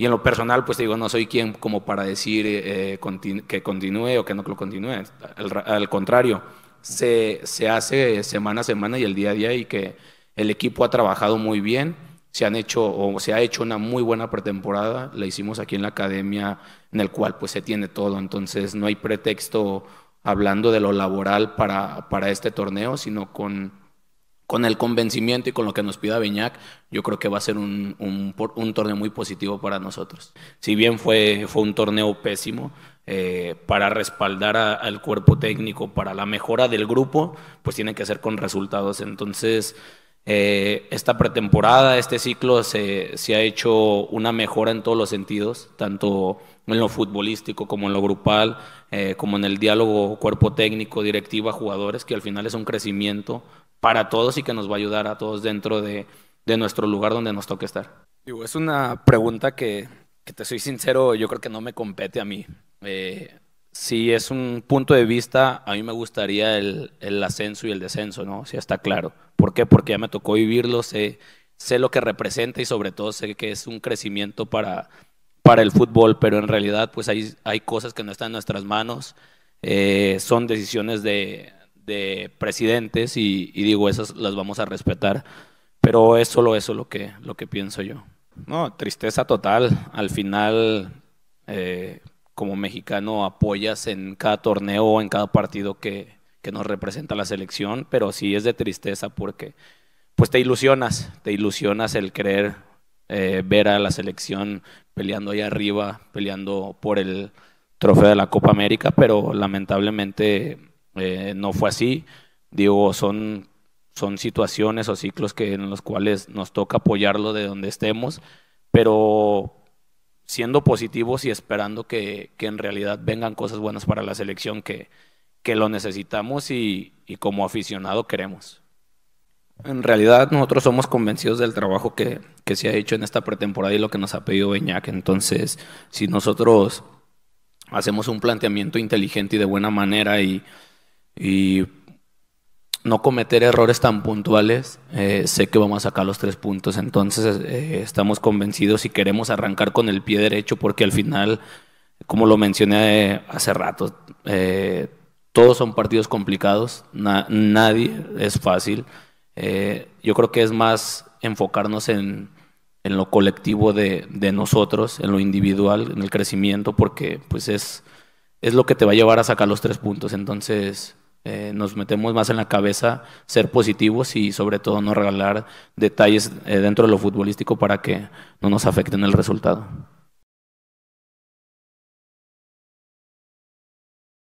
Y en lo personal, pues digo, no soy quien como para decir eh, eh, que continúe o que no lo continúe. Al, contrario, se, se, hace semana a semana y el día a día y que el equipo ha trabajado muy bien. Se han hecho o se ha hecho una muy buena pretemporada. La hicimos aquí en la academia, en el cual pues se tiene todo. Entonces no hay pretexto hablando de lo laboral para, para este torneo, sino con con el convencimiento y con lo que nos pida Viñac, yo creo que va a ser un, un, torneo muy positivo para nosotros. Si bien fue, fue un torneo pésimo, eh, para respaldar al cuerpo técnico, para la mejora del grupo, pues tiene que ser con resultados. Entonces, eh, esta pretemporada, este ciclo, se, se, ha hecho una mejora en todos los sentidos, tanto en lo futbolístico como en lo grupal, eh, como en el diálogo cuerpo técnico, directiva, jugadores, que al final es un crecimiento para todos y que nos va a ayudar a todos dentro de, nuestro lugar donde nos toque estar. Digo, es una pregunta que, te soy sincero, yo creo que no me compete a mí. Eh, si es un punto de vista, a mí me gustaría el, ascenso y el descenso, ¿no? Si está claro. ¿Por qué? Porque ya me tocó vivirlo, sé, lo que representa y sobre todo sé que es un crecimiento para, para el fútbol, pero en realidad pues hay, hay cosas que no están en nuestras manos, eh, son decisiones de, presidentes y, digo, esas las vamos a respetar, pero es solo eso lo que, lo que pienso yo. No, tristeza total, al final... Eh, como mexicano apoyas en cada torneo, en cada partido que, nos representa la selección, pero sí es de tristeza porque pues te ilusionas, te ilusionas el querer eh, ver a la selección peleando ahí arriba, peleando por el trofeo de la Copa América, pero lamentablemente eh, no fue así. Digo, son, son situaciones o ciclos que, en los cuales nos toca apoyarlo de donde estemos, pero siendo positivos y esperando que, en realidad vengan cosas buenas para la selección que, lo necesitamos y, como aficionado queremos. En realidad nosotros somos convencidos del trabajo que, se ha hecho en esta pretemporada y lo que nos ha pedido Beñac. Entonces, si nosotros hacemos un planteamiento inteligente y de buena manera y, y no cometer errores tan puntuales, eh, sé que vamos a sacar los tres puntos. Entonces eh, estamos convencidos y queremos arrancar con el pie derecho porque al final, como lo mencioné eh, hace rato, todos son partidos complicados, nadie es fácil. yo creo que es más enfocarnos en, lo colectivo de, de, nosotros, en lo individual, en el crecimiento, porque pues es, es lo que te va a llevar a sacar los tres puntos. Entonces eh, nos metemos más en la cabeza ser positivos y sobre todo no regalar detalles eh, dentro de lo futbolístico para que no nos afecten el resultado.